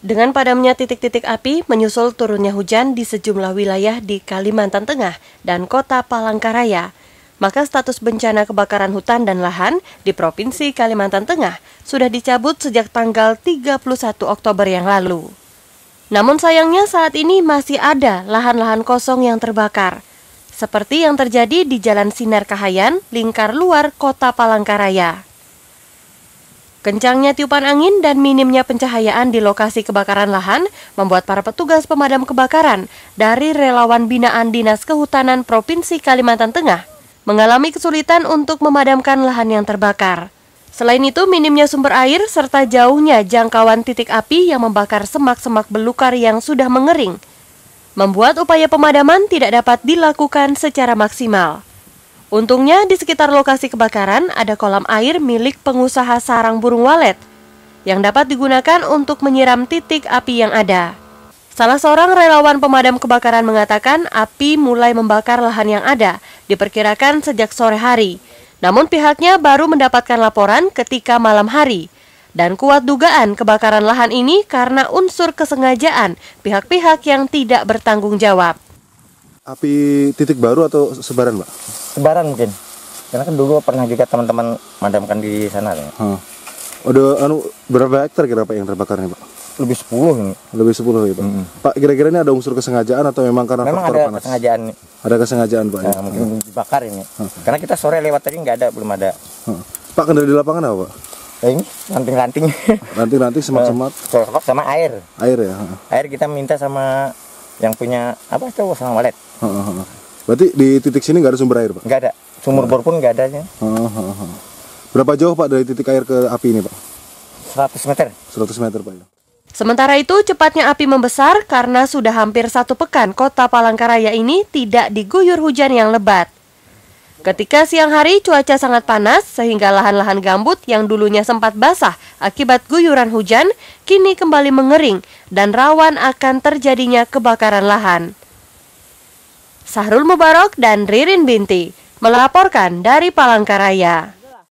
Dengan padamnya titik-titik api, menyusul turunnya hujan di sejumlah wilayah di Kalimantan Tengah dan kota Palangkaraya, maka status bencana kebakaran hutan dan lahan di Provinsi Kalimantan Tengah sudah dicabut sejak tanggal 31 Oktober yang lalu. Namun sayangnya saat ini masih ada lahan-lahan kosong yang terbakar, seperti yang terjadi di Jalan Sinar Kahayan, Lingkar Luar, Kota Palangkaraya. Kencangnya tiupan angin dan minimnya pencahayaan di lokasi kebakaran lahan membuat para petugas pemadam kebakaran dari relawan binaan Dinas Kehutanan Provinsi Kalimantan Tengah mengalami kesulitan untuk memadamkan lahan yang terbakar. Selain itu, minimnya sumber air serta jauhnya jangkauan titik api yang membakar semak-semak belukar yang sudah mengering membuat upaya pemadaman tidak dapat dilakukan secara maksimal. Untungnya di sekitar lokasi kebakaran ada kolam air milik pengusaha sarang burung walet yang dapat digunakan untuk menyiram titik api yang ada. Salah seorang relawan pemadam kebakaran mengatakan api mulai membakar lahan yang ada, diperkirakan sejak sore hari. Namun pihaknya baru mendapatkan laporan ketika malam hari. Dan kuat dugaan kebakaran lahan ini karena unsur kesengajaan pihak-pihak yang tidak bertanggung jawab. Api titik baru atau sebaran, Pak? Sebaran mungkin. Karena kan dulu pernah juga teman-teman madamkan di sana ya. Hmm. Udah anu berapa hektar kira Pak yang terbakar nih, Pak? Lebih 10 ini. Lebih 10 ya, Pak. Hmm. Pak, kira-kira ini ada unsur kesengajaan atau memang karena memang faktor ada kesengajaan nih. Ada kesengajaan, Pak. Ya? Nah, ya. mungkin hmm. dibakar ini. Hmm. Karena kita sore lewat tadi nggak ada, belum ada. Hmm. Pak, kendali di lapangan apa, Pak? Eh, ini ranting-ranting. Ranting-ranting semak eh, semat sama air. Air ya. Air kita minta sama yang punya apa cowok sama Walet. Berarti di titik sini nggak ada sumber air, Pak? Nggak ada. Sumur bor pun nggak ada uh. Berapa jauh, Pak, dari titik air ke api ini, Pak? 100 meter. 100 meter, Pak. Ya. Sementara itu, cepatnya api membesar karena sudah hampir satu pekan kota Palangkaraya ini tidak diguyur hujan yang lebat. Ketika siang hari cuaca sangat panas sehingga lahan-lahan gambut yang dulunya sempat basah akibat guyuran hujan kini kembali mengering dan rawan akan terjadinya kebakaran lahan. Sahrul Mubarok dan Ririn Binti melaporkan dari Palangkaraya.